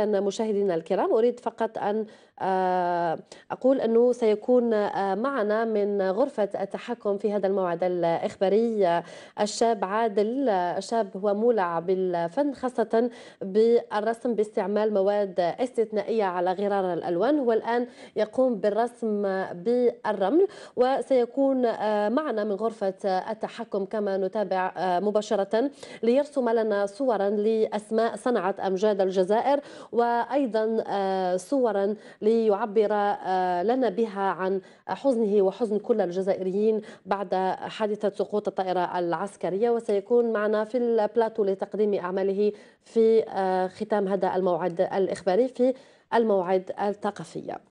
مشاهدينا الكرام أريد فقط أن آه، أقول أنه سيكون آه، معنا من غرفة التحكم في هذا الموعد الإخباري آه، الشاب عادل الشاب هو مولع بالفن خاصة بالرسم باستعمال مواد استثنائية على غرار الألوان هو الآن يقوم بالرسم بالرمل وسيكون معنا من غرفة التحكم كما نتابع مباشرة ليرسم لنا صورا لأسماء صنعت أمجاد الجزائر وأيضا آه، صورا ليعبر آه، لنا بها عن حزنه وحزن كل الجزائريين بعد حادثة سقوط الطائرة العسكرية وسيكون معنا في البلاتو لتقديم أعماله في آه، ختام هذا الموعد الإخباري في الموعد الثقافية